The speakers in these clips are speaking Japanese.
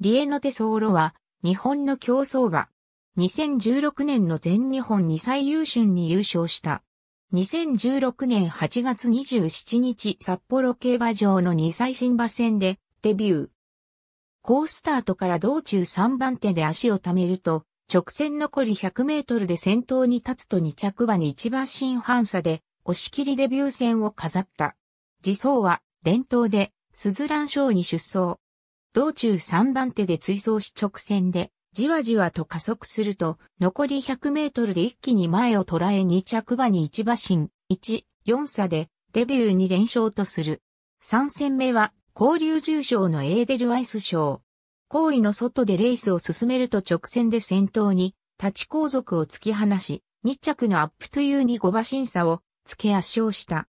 リエノテソーロは、日本の競争馬。2016年の全日本2歳優春に優勝した。2016年8月27日札幌競馬場の2歳新馬戦でデビュー。ースタートから道中3番手で足を溜めると、直線残り100メートルで先頭に立つと2着馬に1馬身半差で、押し切りデビュー戦を飾った。自走は、連投で、スズラン賞に出走。道中3番手で追走し直線で、じわじわと加速すると、残り100メートルで一気に前を捉え2着馬に1馬身、1、4差で、デビューに連勝とする。3戦目は、交流重賞のエーデルワイス賞。行為の外でレースを進めると直線で先頭に、立ち後続を突き放し、2着のアップというに5馬審査を、付け圧勝した。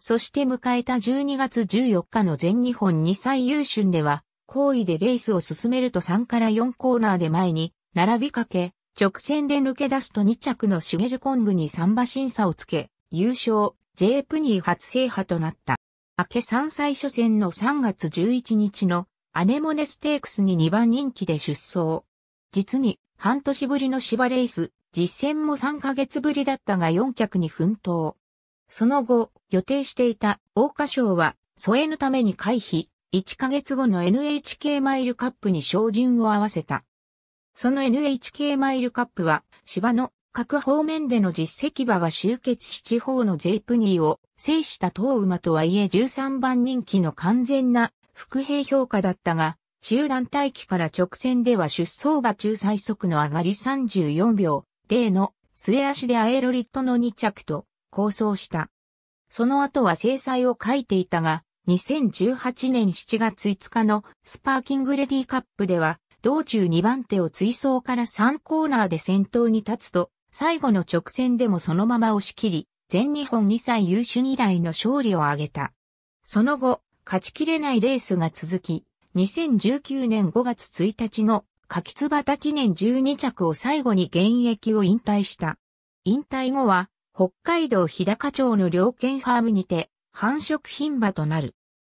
そして迎えた12月14日の全日本2歳優春では、行為でレースを進めると3から4コーナーで前に並びかけ、直線で抜け出すと2着のシゲルコングに3馬審査をつけ、優勝、J プニー初制覇となった。明け3歳初戦の3月11日のアネモネステークスに2番人気で出走。実に半年ぶりの芝レース、実戦も3ヶ月ぶりだったが4着に奮闘。その後、予定していた大花賞は、添えぬために回避、1ヶ月後の NHK マイルカップに照準を合わせた。その NHK マイルカップは芝の各方面での実績馬が集結し地方のジェイプニーを制した当馬とはいえ13番人気の完全な副兵評価だったが、中団待機から直線では出走馬中最速の上がり34秒例の末足でアエロリットの2着と構想した。その後は制裁を書いていたが、2018年7月5日のスパーキングレディカップでは、道中2番手を追走から3コーナーで先頭に立つと、最後の直線でもそのまま押し切り、全日本2歳優秀以来の勝利を挙げた。その後、勝ちきれないレースが続き、2019年5月1日の柿椿記念12着を最後に現役を引退した。引退後は、北海道日高町の猟犬ファームにて、繁殖牝馬となる。